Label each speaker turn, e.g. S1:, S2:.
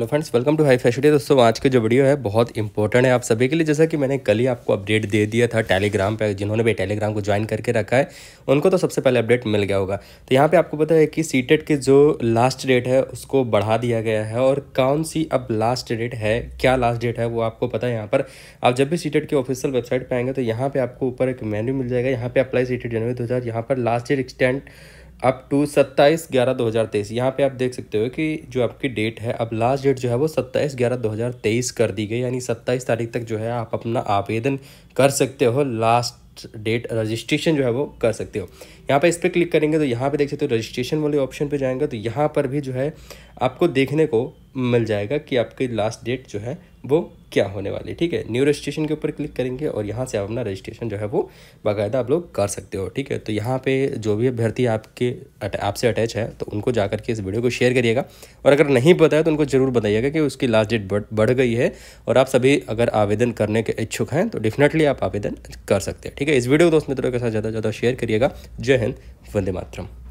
S1: hello friends welcome to high fashion दोस्तों आज का जो वीडियो है बहुत इंपॉर्टेंट है आप सभी के लिए जैसा कि मैंने कल ही आपको अपडेट दे दिया था टेलीग्राम पे जिन्होंने भी टेलीग्राम को ज्वाइन करके रखा है उनको तो सबसे पहले अपडेट मिल गया होगा तो यहाँ पे आपको पता है कि सीटेट के जो लास्ट डेट है उसको बढ़ा दिया गया है और कौन सी अब लास्ट डेट है क्या लास्ट डेट है वो आपको पता है यहाँ पर आप जब भी सीटेट के ऑफिशियल वेबसाइट पर आएंगे तो यहाँ पर आपको ऊपर एक मेन्यू मिल जाएगा यहाँ पर अप्लाई टेट जनवरी दो यहाँ पर last date extend up to सत्ताईस ग्यारह दो हज़ार तेईस यहाँ पर आप देख सकते हो कि जो आपकी डेट है अब लास्ट डेट जो है वो सत्ताईस ग्यारह दो हज़ार तेईस कर दी गई यानी सत्ताईस तारीख तक जो है आप अपना आवेदन कर सकते हो लास्ट डेट रजिस्ट्रेशन जो है वो कर सकते हो यहाँ पर इस पर क्लिक करेंगे तो यहाँ पे देख सकते हो रजिस्ट्रेशन वाले ऑप्शन पे जाएंगे तो यहाँ पर भी जो है आपको देखने को मिल जाएगा कि आपकी लास्ट डेट जो है वो क्या होने वाली ठीक है न्यू रजिस्ट्रेशन के ऊपर क्लिक करेंगे और यहाँ से आप अपना रजिस्ट्रेशन जो है वो बाकायदा आप लोग कर सकते हो ठीक है तो यहाँ पे जो भी अभ्यर्थी आपके आपसे अटैच है तो उनको जा करके इस वीडियो को शेयर करिएगा और अगर नहीं पता है तो उनको ज़रूर बताइएगा कि उसकी लास्ट डेट बढ़, बढ़ गई है और आप सभी अगर आवेदन करने के इच्छुक हैं तो डेफिनेटली आप आवेदन कर सकते हैं ठीक है इस वीडियो को दोस्त मित्रों के साथ ज़्यादा से ज़्यादा शेयर करिएगा जय हिंद वंदे मातरम